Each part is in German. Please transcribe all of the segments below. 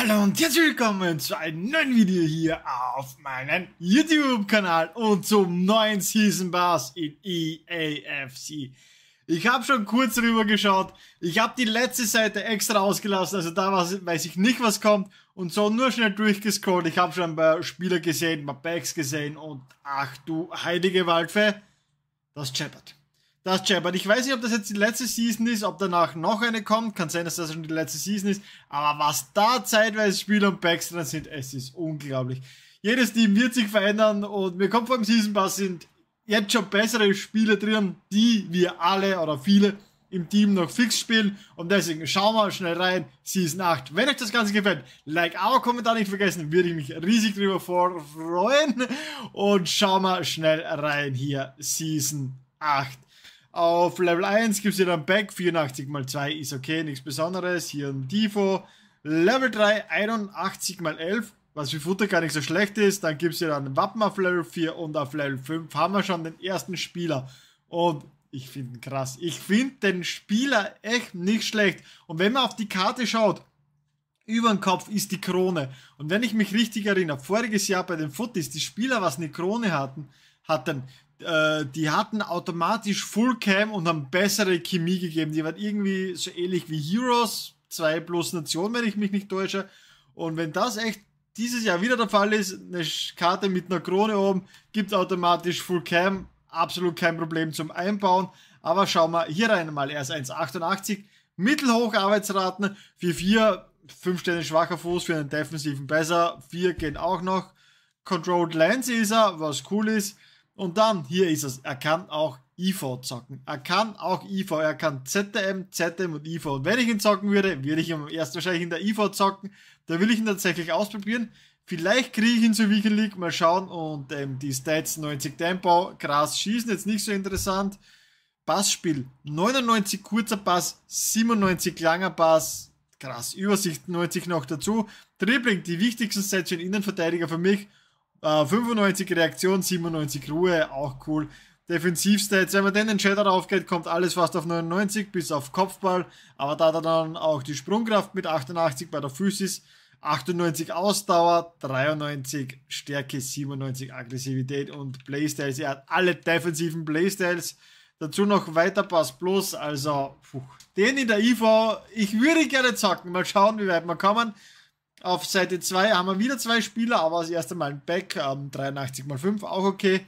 Hallo und herzlich willkommen zu einem neuen Video hier auf meinem YouTube-Kanal und zum neuen Season Pass in EAFC. Ich habe schon kurz rüber geschaut, ich habe die letzte Seite extra ausgelassen, also da weiß ich nicht, was kommt und so nur schnell durchgescrollt. Ich habe schon ein paar Spieler gesehen, ein paar Bags gesehen und ach du heilige Waldfee, das scheppert das Shepard. Ich weiß nicht, ob das jetzt die letzte Season ist, ob danach noch eine kommt. Kann sein, dass das schon die letzte Season ist. Aber was da zeitweise Spieler und Packs dran sind, es ist unglaublich. Jedes Team wird sich verändern und mir kommt dem Season Pass sind jetzt schon bessere Spiele drin, die wir alle oder viele im Team noch fix spielen. Und deswegen schauen wir schnell rein. Season 8. Wenn euch das Ganze gefällt, Like, aber Kommentar nicht vergessen. Würde ich mich riesig drüber freuen. Und schauen wir schnell rein hier. Season 8. Auf Level 1 gibt es hier dann Back, 84 mal 2 ist okay, nichts Besonderes. Hier ein Tifo. Level 3, 81 mal 11, was für Futter gar nicht so schlecht ist. Dann gibt es hier dann Wappen auf Level 4 und auf Level 5 haben wir schon den ersten Spieler. Und ich finde ihn krass. Ich finde den Spieler echt nicht schlecht. Und wenn man auf die Karte schaut, über den Kopf ist die Krone. Und wenn ich mich richtig erinnere, voriges Jahr bei den Footies, die Spieler, was eine Krone hatten, hatten, äh, die hatten automatisch Fullcam und haben bessere Chemie gegeben. Die waren irgendwie so ähnlich wie Heroes, zwei plus Nation, wenn ich mich nicht täusche. Und wenn das echt dieses Jahr wieder der Fall ist, eine Karte mit einer Krone oben, gibt automatisch Fullcam, absolut kein Problem zum Einbauen. Aber schauen wir hier rein mal, erst 1,88, mittelhoch Arbeitsraten, 4,4, 5 Sterne schwacher Fuß für einen defensiven besser, 4 gehen auch noch. Controlled Lands ist er, was cool ist. Und dann, hier ist es, er kann auch IV zocken. Er kann auch IV, er kann ZM, ZM und IV. Und wenn ich ihn zocken würde, würde ich ihn erst wahrscheinlich in der IV zocken. Da will ich ihn tatsächlich ausprobieren. Vielleicht kriege ich ihn zur Weekend League, mal schauen. Und ähm, die Stats 90 Tempo, krass schießen, jetzt nicht so interessant. Passspiel, 99 kurzer Pass, 97 langer Pass, krass, Übersicht 90 noch dazu. Dribbling, die wichtigsten Stats für den Innenverteidiger für mich. 95 Reaktion, 97 Ruhe, auch cool. Defensivstats, wenn man den in Shader aufgeht, kommt alles fast auf 99 bis auf Kopfball, aber da hat er dann auch die Sprungkraft mit 88 bei der Physis, 98 Ausdauer, 93 Stärke, 97 Aggressivität und Playstyles. Er hat alle defensiven Playstyles. Dazu noch Weiterpass Plus, also puh, den in der IV, ich würde gerne zocken, mal schauen, wie weit wir kommen. Auf Seite 2 haben wir wieder zwei Spieler, aber das erste Mal ein Back, ähm, 83 mal 5, auch okay.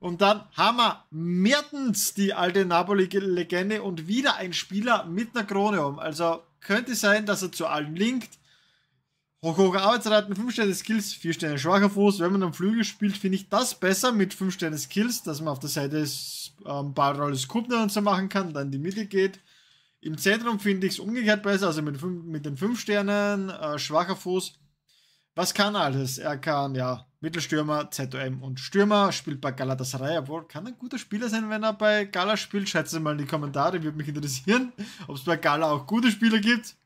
Und dann haben wir Mertens, die alte Napoli-Legende, und wieder ein Spieler mit einer Krone um. Also könnte sein, dass er zu allen linkt. Hoch, hoch Arbeitsraten, 5 Sterne Skills, 4 Sterne schwacher Fuß. Wenn man am Flügel spielt, finde ich das besser mit 5 Sterne Skills, dass man auf der Seite ähm, Ballrolle Kuppner und so machen kann, dann in die Mitte geht. Im Zentrum finde ich es umgekehrt besser, also mit, mit den 5 Sternen, äh, schwacher Fuß. Was kann alles? Er kann ja Mittelstürmer, ZOM und Stürmer, spielt bei Galatasaray, obwohl kann ein guter Spieler sein, wenn er bei Gala spielt. Schreibt es mal in die Kommentare, würde mich interessieren, ob es bei Gala auch gute Spieler gibt.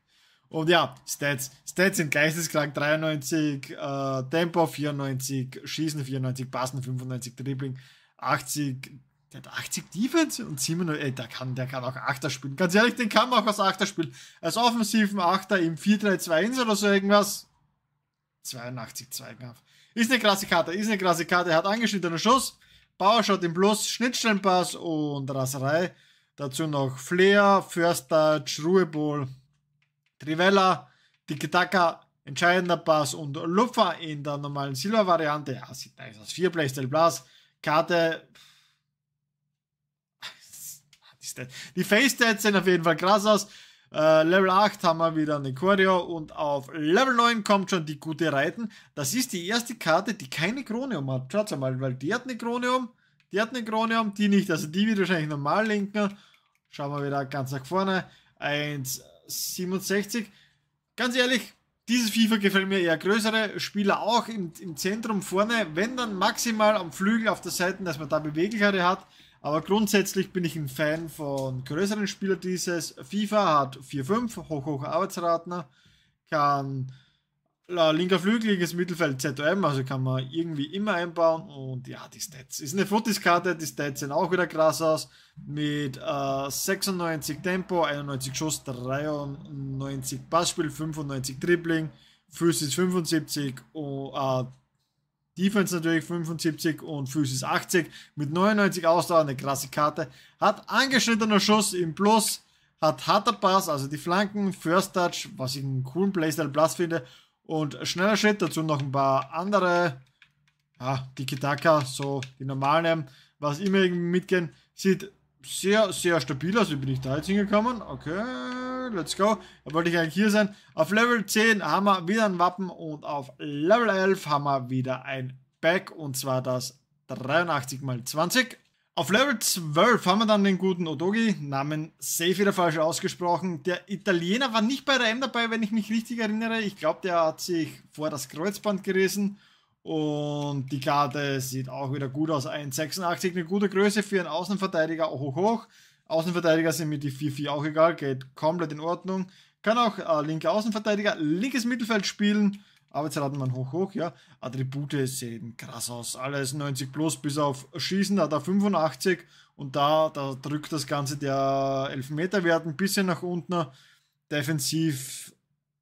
Und ja, Stats. Stats sind geisteskrank 93, äh, Tempo 94, Schießen 94, Passen 95, Dribbling 80, der hat 80 Defense und 700. Ey, der kann, der kann auch Achter spielen. Ganz ehrlich, den kann man auch als Achter spielen. Als offensiven Achter im 4-3-2-1 oder so irgendwas. 82 Zweikampf. Ist eine klasse Karte, ist eine klasse Karte. Er hat angeschnittenen Schuss, Powershot im Plus, Schnittstellenpass und Raserei. Dazu noch Flair, First Touch, Ruheball, Trivella, Tikitaka, entscheidender Pass und Lupfer in der normalen Silber-Variante. Ja, ah, sieht nice aus. 4 Playstyle Plus. Karte, die, Stat die Face-Stats sehen auf jeden Fall krass aus. Äh, Level 8 haben wir wieder eine Choreo und auf Level 9 kommt schon die gute Reiten. Das ist die erste Karte, die keine Krone um hat. Schaut mal, weil die hat eine Krone um, die hat eine Krone um, die nicht. Also die wird wahrscheinlich normal linken. Schauen wir wieder ganz nach vorne. 1,67. Ganz ehrlich, dieses FIFA gefällt mir eher größere Spieler auch im, im Zentrum vorne, wenn dann maximal am Flügel auf der Seite, dass man da Beweglichkeit hat. Aber grundsätzlich bin ich ein Fan von größeren Spielern dieses. FIFA hat 4-5, hoch, hoch Arbeitsratner, kann äh, linker Flügel, linkes Mittelfeld, ZOM, also kann man irgendwie immer einbauen. Und ja, die Stats. Ist eine Fottiskarte, die Stats sehen auch wieder krass aus. Mit äh, 96 Tempo, 91 Schuss, 93 Passspiel, 95 Dribbling, Physis 75, und. äh, Defense natürlich 75 und Physis 80 mit 99 Ausdauer, eine krasse Karte. Hat angeschnittener Schuss im Plus, hat harter Pass, also die Flanken, First Touch, was ich einen coolen Playstyle Plus finde. Und schneller Schritt, dazu noch ein paar andere, ja, Tiki-Taka, so die normalen, was immer irgendwie mitgehen. Sieht sehr, sehr stabil. Also bin ich da jetzt hingekommen. Okay, let's go. Da wollte ich eigentlich hier sein. Auf Level 10 haben wir wieder ein Wappen und auf Level 11 haben wir wieder ein Back und zwar das 83 x 20. Auf Level 12 haben wir dann den guten Odogi, Namen safe wieder falsch ausgesprochen. Der Italiener war nicht bei der M dabei, wenn ich mich richtig erinnere. Ich glaube, der hat sich vor das Kreuzband gerissen. Und die Karte sieht auch wieder gut aus. 1,86, eine gute Größe für einen Außenverteidiger. Hoch, hoch. Außenverteidiger sind mir die 4-4 auch egal, geht komplett in Ordnung. Kann auch äh, linker Außenverteidiger, linkes Mittelfeld spielen. Arbeitsraten man hoch, hoch, ja. Attribute sehen krass aus. Alles 90 plus, bis auf Schießen da hat er 85. Und da, da drückt das Ganze der Elfmeterwert ein bisschen nach unten. Defensiv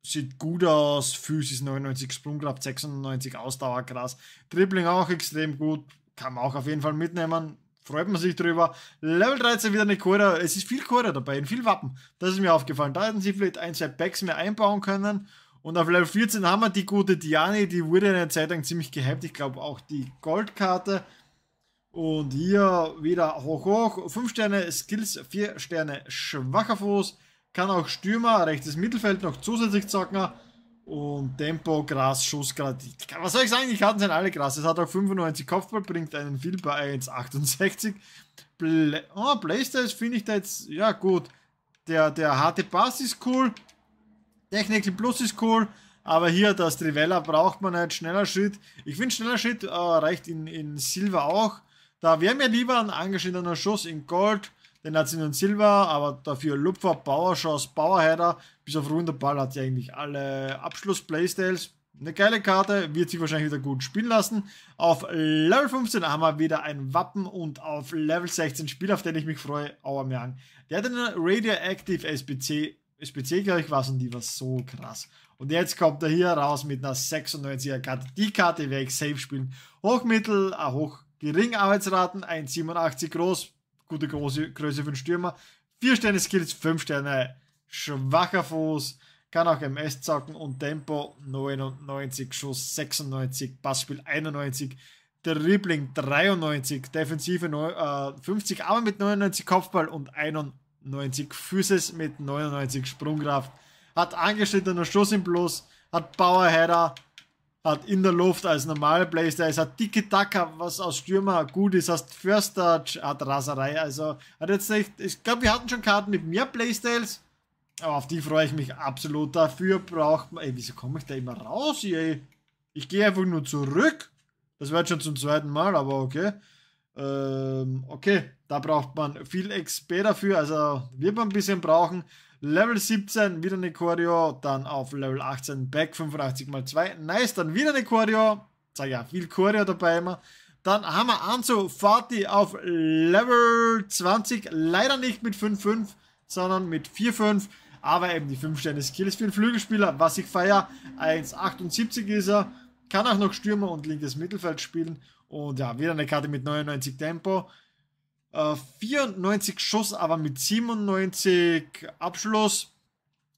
sieht gut aus, Physis 99, Sprungkraft 96, Ausdauer krass, Dribbling auch extrem gut, kann man auch auf jeden Fall mitnehmen, freut man sich drüber. Level 13 wieder eine Cora, es ist viel Cora dabei, in viel Wappen, das ist mir aufgefallen, da hätten sie vielleicht ein, zwei Packs mehr einbauen können. Und auf Level 14 haben wir die gute Diane, die wurde eine Zeit lang ziemlich gehypt, ich glaube auch die Goldkarte. Und hier wieder hoch hoch, 5 Sterne Skills, 4 Sterne schwacher Fuß, kann auch Stürmer, rechtes Mittelfeld noch zusätzlich zocken. Und Tempo, Gras, Schuss, Schussgrad. Was soll ich sagen, die Karten sind alle krass. Es hat auch 95 Kopfball, bringt einen viel bei 1,68. Play oh, Playstyle finde ich da jetzt, ja gut. Der, der harte Pass ist cool. Technical Plus ist cool. Aber hier, das Trivella braucht man halt. Schneller Schritt. Ich finde, schneller Schritt äh, reicht in, in Silber auch. Da wäre mir lieber ein angeschnittener Schuss in Gold. Den hat sie nun Silber, aber dafür Lupfer, Bauerschoss, Bauerheider. Bis auf Runde Ball hat sie eigentlich alle Abschluss-Playstyles. Eine geile Karte, wird sich wahrscheinlich wieder gut spielen lassen. Auf Level 15 haben wir wieder ein Wappen und auf Level 16 Spiel, auf den ich mich freue, Auermergen. Der hat eine Radioactive SPC, SPC glaube ich was und die war so krass. Und jetzt kommt er hier raus mit einer 96er Karte. Die Karte werde ich safe spielen. Hochmittel, äh, hoch gering Arbeitsraten, 1,87 groß, gute große Größe für den Stürmer. 4 Sterne Skills, 5 Sterne. Schwacher Fuß, kann auch MS zocken und Tempo 99, Schuss 96, Passspiel 91, Dribbling 93, Defensive 50, äh, aber mit 99 Kopfball und 91 Physis mit 99 Sprungkraft. Hat angeschnittener Schuss im Plus, hat Powerheader, hat in der Luft als normale Playstyle, es hat Tiki-Taka, was aus Stürmer gut ist, hast First Touch, hat Raserei, also hat jetzt nicht, ich glaube, wir hatten schon Karten mit mehr Playstyles, aber auf die freue ich mich absolut. Dafür braucht man, ey, wieso komme ich da immer raus hier, ey? Ich gehe einfach nur zurück. Das wird schon zum zweiten Mal, aber okay. Ähm, okay, da braucht man viel XP dafür, also wird man ein bisschen brauchen. Level 17, wieder eine Choreo. Dann auf Level 18 Back 85x2. Nice, dann wieder eine Choreo. Sag ja, viel Choreo dabei immer. Dann haben wir Anzu Fati auf Level 20. Leider nicht mit 5,5, sondern mit 4,5. Aber eben die 5-Sterne-Skills für den Flügelspieler, was ich feiere. 1,78 ist er. Kann auch noch Stürmer und linkes Mittelfeld spielen. Und ja, wieder eine Karte mit 99 Tempo. 94 äh, Schuss, aber mit 97 Abschluss.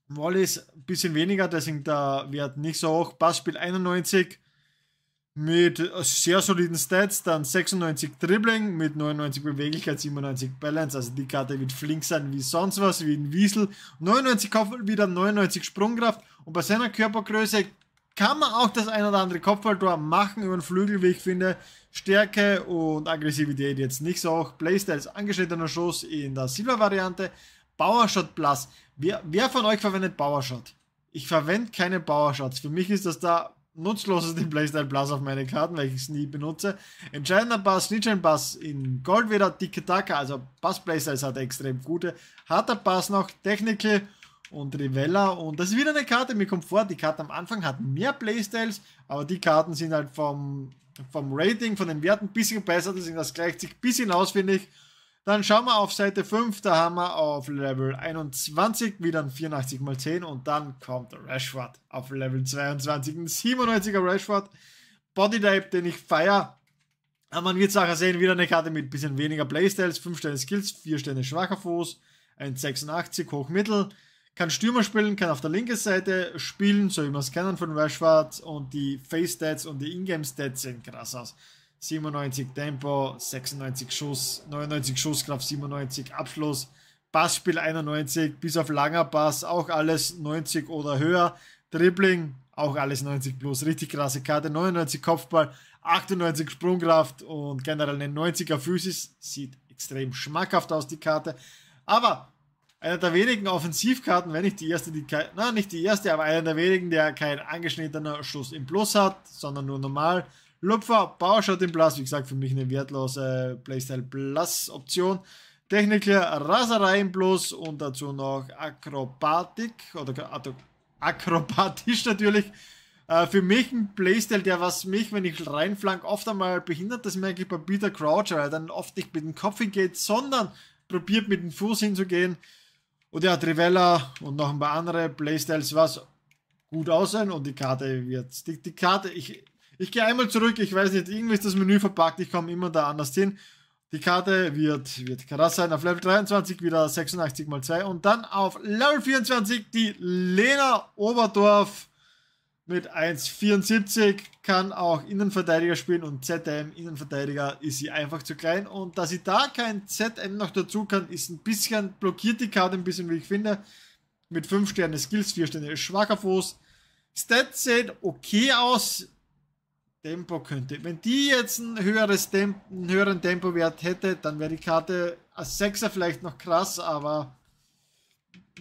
Wallis ein bisschen weniger, deswegen der Wert nicht so hoch. Passspiel 91 mit sehr soliden Stats, dann 96 Dribbling mit 99 Beweglichkeit, 97 Balance. Also die Karte wird flink sein wie sonst was, wie ein Wiesel. 99 Kopf wieder 99 Sprungkraft und bei seiner Körpergröße kann man auch das ein oder andere Kopfballtor machen über den Flügel, wie ich finde. Stärke und Aggressivität jetzt nicht so hoch. Playstyle ist angeschnittener Schuss in der Silber-Variante. Powershot Plus. Wer, wer von euch verwendet Powershot? Ich verwende keine Powershots. Für mich ist das da nutzloses den Playstyle Plus auf meine Karten, weil ich es nie benutze. Entscheidender Pass, Snitchen Pass in Gold wieder, dicke Tacker, also Pass Playstyles hat extrem gute. Harter Pass noch, Technical und Rivella. Und das ist wieder eine Karte, mir kommt vor, die Karte am Anfang hat mehr Playstyles, aber die Karten sind halt vom, vom Rating, von den Werten ein bisschen besser, deswegen das gleicht sich ein bisschen aus, finde ich. Dann schauen wir auf Seite 5, da haben wir auf Level 21 wieder ein 84x10 und dann kommt Rashford auf Level 22, ein 97er Rashford. Bodytype, den ich feiere. Aber man wird es nachher sehen, wieder eine Karte mit ein bisschen weniger Playstyles, 5 Sterne Skills, 4 Sterne schwacher Fuß, ein 86 hochmittel. Kann Stürmer spielen, kann auf der linken Seite spielen, so wie man es kennen von Rashford. Und die Face-Stats und die Ingame-Stats sehen krass aus. 97 Tempo, 96 Schuss, 99 Schusskraft, 97 Abschluss, Passspiel 91, bis auf langer Pass auch alles 90 oder höher, Dribbling auch alles 90 plus, richtig krasse Karte, 99 Kopfball, 98 Sprungkraft und generell eine 90er Physis, sieht extrem schmackhaft aus die Karte, aber einer der wenigen Offensivkarten, wenn nicht die erste, die kein, na, nicht die erste, aber einer der wenigen, der kein angeschnittener Schuss im Plus hat, sondern nur normal. Lupfer, Powershot im Plus, wie gesagt, für mich eine wertlose äh, Playstyle Plus Option. Techniker, Raserei im Plus und dazu noch Akrobatik oder akrobatisch natürlich. Äh, für mich ein Playstyle, der was mich, wenn ich reinflank, oft einmal behindert. Das merke ich bei Peter Croucher, weil er dann oft nicht mit dem Kopf hingeht, sondern probiert mit dem Fuß hinzugehen. Und ja, Trivella und noch ein paar andere Playstyles, was gut aussehen und die Karte wird. Die, die Karte, ich, ich gehe einmal zurück, ich weiß nicht, irgendwie ist das Menü verpackt, ich komme immer da anders hin. Die Karte wird, wird krass sein. Auf Level 23 wieder 86 mal 2 und dann auf Level 24 die Lena Oberdorf mit 1,74 kann auch Innenverteidiger spielen und ZM Innenverteidiger ist sie einfach zu klein. Und dass sie da kein ZM noch dazu kann, ist ein bisschen blockiert die Karte ein bisschen, wie ich finde. Mit 5 Sterne Skills, 4 Sterne ist schwacher Fuß. Stats sehen okay aus. Tempo könnte. Wenn die jetzt ein höheres Tempo, einen höheren Tempowert hätte, dann wäre die Karte als 6er vielleicht noch krass, aber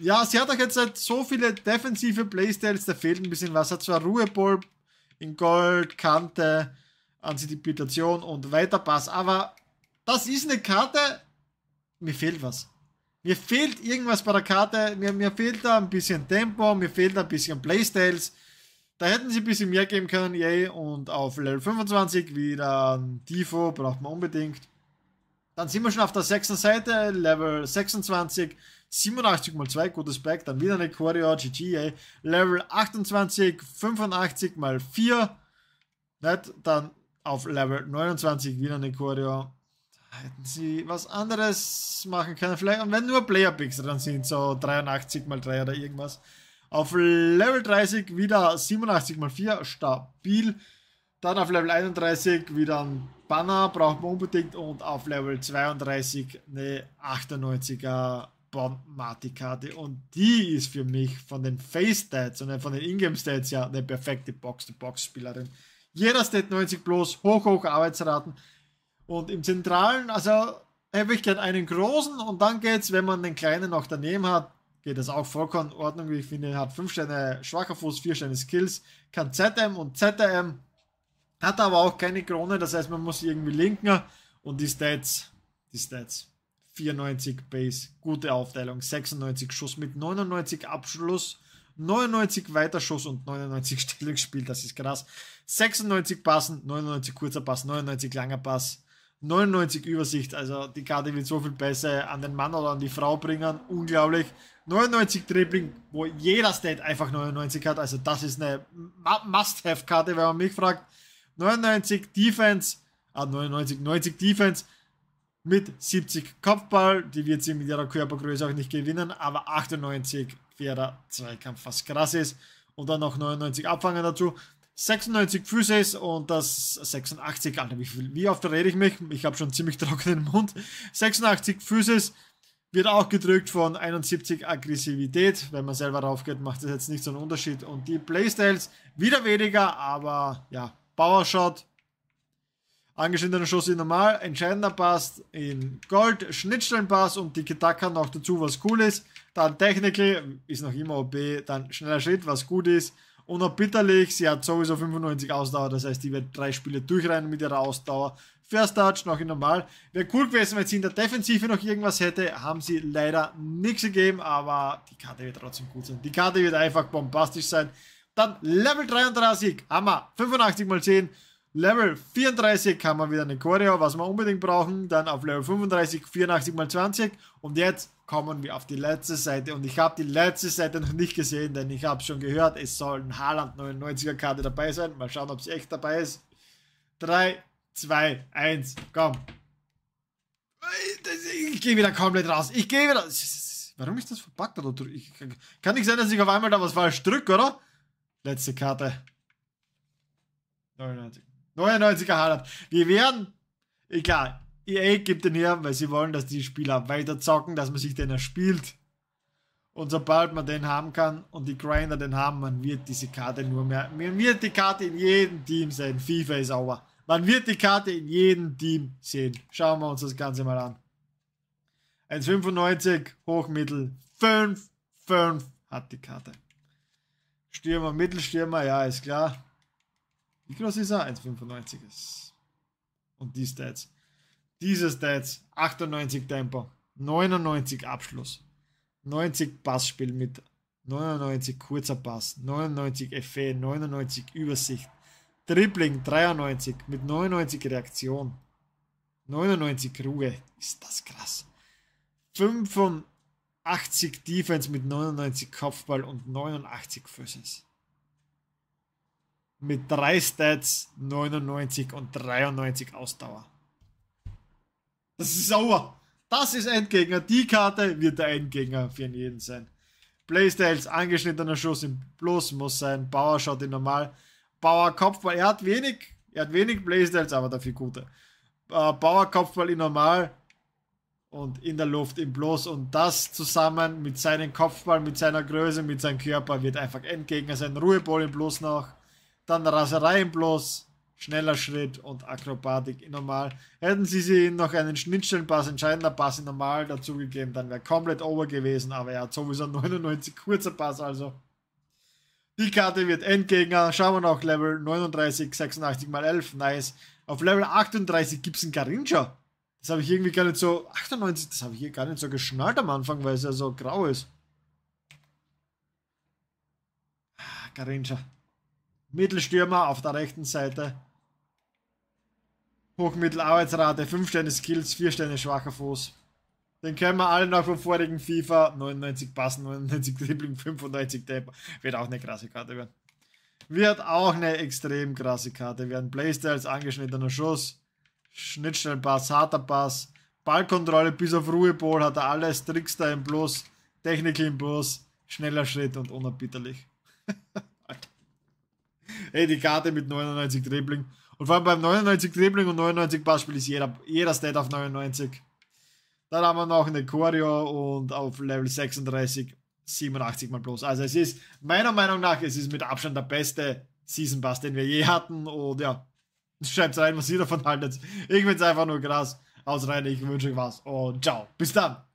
ja, sie hat auch jetzt halt so viele defensive Playstyles, da fehlt ein bisschen was. Hat zwar Ruheball in Gold, Kante, Antizipation und Weiterpass, aber das ist eine Karte, mir fehlt was. Mir fehlt irgendwas bei der Karte, mir, mir fehlt da ein bisschen Tempo, mir fehlt da ein bisschen Playstyles. Da hätten sie ein bisschen mehr geben können, yay. Und auf Level 25 wieder ein Tifo, braucht man unbedingt. Dann sind wir schon auf der sechsten Seite, Level 26. 87 mal 2, gutes Back, dann wieder eine Choreo, GG, ey. Level 28, 85 mal 4, nicht? Dann auf Level 29 wieder eine Choreo. Hätten sie was anderes machen können, vielleicht, und wenn nur Player-Picks dran sind, so 83 mal 3 oder irgendwas. Auf Level 30 wieder 87 mal 4, stabil. Dann auf Level 31 wieder ein Banner, braucht man unbedingt. Und auf Level 32 eine 98er Bomb-Mati-Karte und die ist für mich von den Face-Stats und von den Ingame-Stats ja eine perfekte Box-to-Box-Spielerin. Jeder Stat 90 plus, hoch, hoch Arbeitsraten und im Zentralen, also habe ich gern einen großen und dann geht's, wenn man den kleinen noch daneben hat, geht das auch vollkommen in Ordnung. wie Ich finde, hat 5 Sterne schwacher Fuß, 4 Sterne Skills, kann ZM und ZM, hat aber auch keine Krone, das heißt, man muss irgendwie linken und die Stats, die Stats. 94 Base, gute Aufteilung, 96 Schuss mit 99 Abschluss, 99 Weiterschuss und 99 Stellungsspiel, das ist krass. 96 Passen, 99 kurzer Pass, 99 langer Pass, 99 Übersicht, also die Karte wird so viel besser an den Mann oder an die Frau bringen, unglaublich. 99 Dribbling, wo jeder Stat einfach 99 hat, also das ist eine Must-Have-Karte, wenn man mich fragt. 99 Defense, ah 99, 90 Defense, mit 70 Kopfball, die wird sie mit ihrer Körpergröße auch nicht gewinnen, aber 98 fairer Zweikampf, was krass ist. Und dann noch 99 Abfangen dazu. 96 Physis und das 86, Alter, wie, wie oft rede ich mich? Ich habe schon ziemlich trockenen Mund. 86 Physis wird auch gedrückt von 71 Aggressivität. Wenn man selber rauf geht, macht das jetzt nicht so einen Unterschied. Und die Playstyles wieder weniger, aber ja, Powershot, Angeschnittener Schuss in normal, entscheidender Pass in Gold, Schnittstellenpass und die Kitaka noch dazu, was cool ist. Dann Technical, ist noch immer OP, dann schneller Schritt, was gut ist. Unerbitterlich, sie hat sowieso 95 Ausdauer, das heißt, die wird drei Spiele durchrennen mit ihrer Ausdauer. First Touch noch in normal. Wäre cool gewesen, wenn sie in der Defensive noch irgendwas hätte, haben sie leider nichts gegeben, aber die Karte wird trotzdem gut sein. Die Karte wird einfach bombastisch sein. Dann Level 33, Hammer, 85 mal 10. Level 34 kann man wieder eine Choreo, was wir unbedingt brauchen. Dann auf Level 35 84 mal 20. Und jetzt kommen wir auf die letzte Seite. Und ich habe die letzte Seite noch nicht gesehen, denn ich habe schon gehört, es soll ein Haaland 99er Karte dabei sein. Mal schauen, ob sie echt dabei ist. 3, 2, 1, komm. Ich gehe wieder komplett raus. Ich gehe wieder. Warum ist das verpackt? kann nicht sein, dass ich auf einmal da was falsch drücke, oder? Letzte Karte. 99. 99er Haaland. Wir werden, egal, eh, EA gibt den her, weil sie wollen, dass die Spieler weiter zocken, dass man sich den erspielt. Und sobald man den haben kann und die Grinder den haben, man wird diese Karte nur mehr. Man wird die Karte in jedem Team sehen. FIFA ist sauber. Man wird die Karte in jedem Team sehen. Schauen wir uns das Ganze mal an. 1,95 Hochmittel. 5, 5 hat die Karte. Stürmer, Mittelstürmer, ja, ist klar. Wie groß ist er? 1,95 Und die Stats. Diese Stats. 98 Tempo. 99 Abschluss. 90 Passspiel mit 99 kurzer Pass. 99 FE. 99 Übersicht. Dribbling 93 mit 99 Reaktion. 99 Ruhe. Ist das krass. 85 Defense mit 99 Kopfball und 89 Füßes mit drei Stats, 99 und 93 Ausdauer. Das ist sauer. Das ist Endgegner. Die Karte wird der Endgegner für jeden sein. Playstyles, angeschnittener Schuss im Plus muss sein. Bauer schaut ihn normal. Bauer Kopfball, er hat wenig, er hat wenig Playstyles, aber dafür gute. Äh, Bauer Kopfball in normal und in der Luft im Bloß und das zusammen mit seinem Kopfball, mit seiner Größe, mit seinem Körper wird einfach Endgegner sein. Ruheball im Bloß noch dann Rasereien bloß, schneller Schritt und Akrobatik in normal. Hätten sie sie noch einen Schnittstellenpass, entscheidender Pass in normal dazugegeben, dann wäre komplett over gewesen, aber er hat sowieso 99 kurzer Pass, also. Die Karte wird Endgegner, schauen wir noch, Level 39, 86 mal 11, nice. Auf Level 38 gibt es einen Garinja. Das habe ich irgendwie gar nicht so, 98, das habe ich hier gar nicht so geschnallt am Anfang, weil es ja so grau ist. Ah, Garinja. Mittelstürmer auf der rechten Seite. Hochmittelarbeitsrate, 5 Sterne Skills, 4 Sterne schwacher Fuß. Den können wir alle noch vom vorigen FIFA. 99 Passen, 99 Dribbling, 95 Tempo. Wird auch eine krasse Karte werden. Wird auch eine extrem krasse Karte werden. Playstyles, angeschnittener Schuss, Schnittstellenpass, harter Pass, Ballkontrolle bis auf Ruheball hat er alles. Trickster im Plus, Technik im Plus, schneller Schritt und unerbitterlich. Ey, die Karte mit 99 Dribbling. Und vor allem beim 99 Dribbling und 99 Passspiel ist jeder, jeder Stat auf 99. Dann haben wir noch eine Choreo und auf Level 36 87 mal bloß. Also es ist, meiner Meinung nach, es ist mit Abstand der beste Season Pass, den wir je hatten. Und ja, schreibt rein, was ihr davon haltet. Ich finde es einfach nur krass. Haut rein, ich wünsche euch was und ciao. Bis dann.